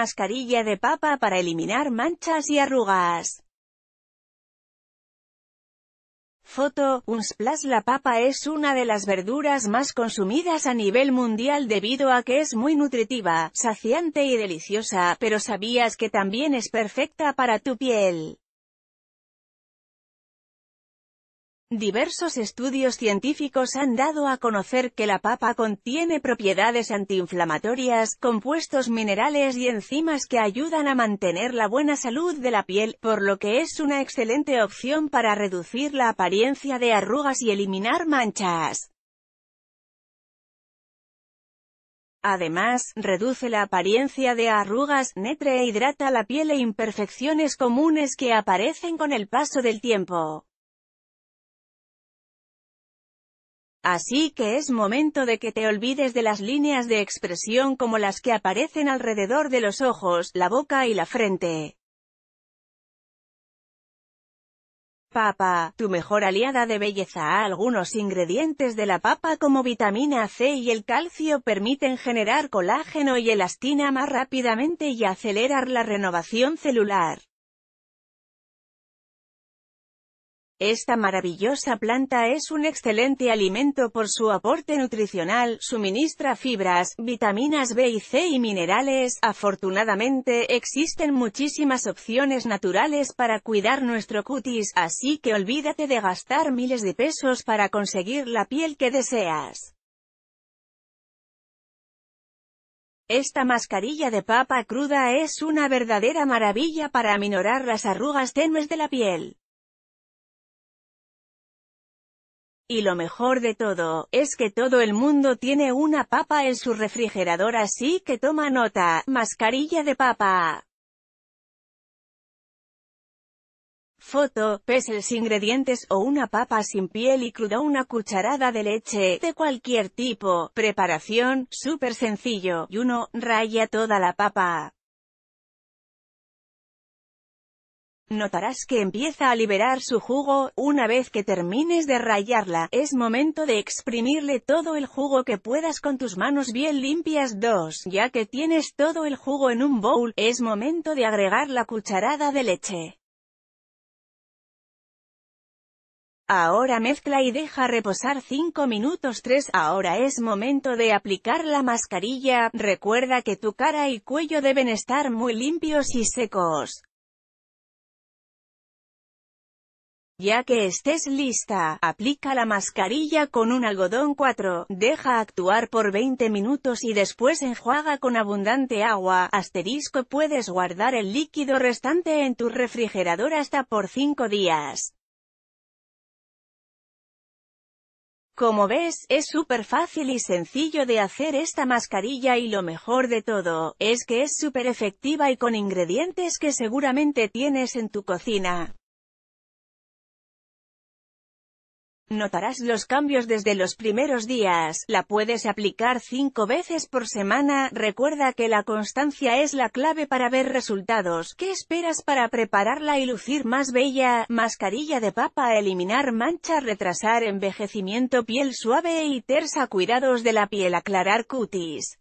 Mascarilla de papa para eliminar manchas y arrugas. Foto, unsplash La papa es una de las verduras más consumidas a nivel mundial debido a que es muy nutritiva, saciante y deliciosa, pero ¿sabías que también es perfecta para tu piel? Diversos estudios científicos han dado a conocer que la papa contiene propiedades antiinflamatorias, compuestos minerales y enzimas que ayudan a mantener la buena salud de la piel, por lo que es una excelente opción para reducir la apariencia de arrugas y eliminar manchas. Además, reduce la apariencia de arrugas, netre e hidrata la piel e imperfecciones comunes que aparecen con el paso del tiempo. Así que es momento de que te olvides de las líneas de expresión como las que aparecen alrededor de los ojos, la boca y la frente. Papa, tu mejor aliada de belleza. Algunos ingredientes de la papa como vitamina C y el calcio permiten generar colágeno y elastina más rápidamente y acelerar la renovación celular. Esta maravillosa planta es un excelente alimento por su aporte nutricional, suministra fibras, vitaminas B y C y minerales. Afortunadamente, existen muchísimas opciones naturales para cuidar nuestro cutis, así que olvídate de gastar miles de pesos para conseguir la piel que deseas. Esta mascarilla de papa cruda es una verdadera maravilla para aminorar las arrugas tenues de la piel. Y lo mejor de todo, es que todo el mundo tiene una papa en su refrigerador así que toma nota, mascarilla de papa. Foto, los ingredientes o una papa sin piel y cruda una cucharada de leche, de cualquier tipo, preparación, súper sencillo, y uno, raya toda la papa. Notarás que empieza a liberar su jugo, una vez que termines de rayarla, es momento de exprimirle todo el jugo que puedas con tus manos bien limpias 2. Ya que tienes todo el jugo en un bowl, es momento de agregar la cucharada de leche. Ahora mezcla y deja reposar 5 minutos 3. Ahora es momento de aplicar la mascarilla, recuerda que tu cara y cuello deben estar muy limpios y secos. Ya que estés lista, aplica la mascarilla con un algodón 4, deja actuar por 20 minutos y después enjuaga con abundante agua, asterisco puedes guardar el líquido restante en tu refrigerador hasta por 5 días. Como ves, es súper fácil y sencillo de hacer esta mascarilla y lo mejor de todo, es que es súper efectiva y con ingredientes que seguramente tienes en tu cocina. Notarás los cambios desde los primeros días, la puedes aplicar cinco veces por semana, recuerda que la constancia es la clave para ver resultados, ¿qué esperas para prepararla y lucir más bella? Mascarilla de papa, eliminar mancha, retrasar envejecimiento, piel suave y tersa, cuidados de la piel, aclarar cutis.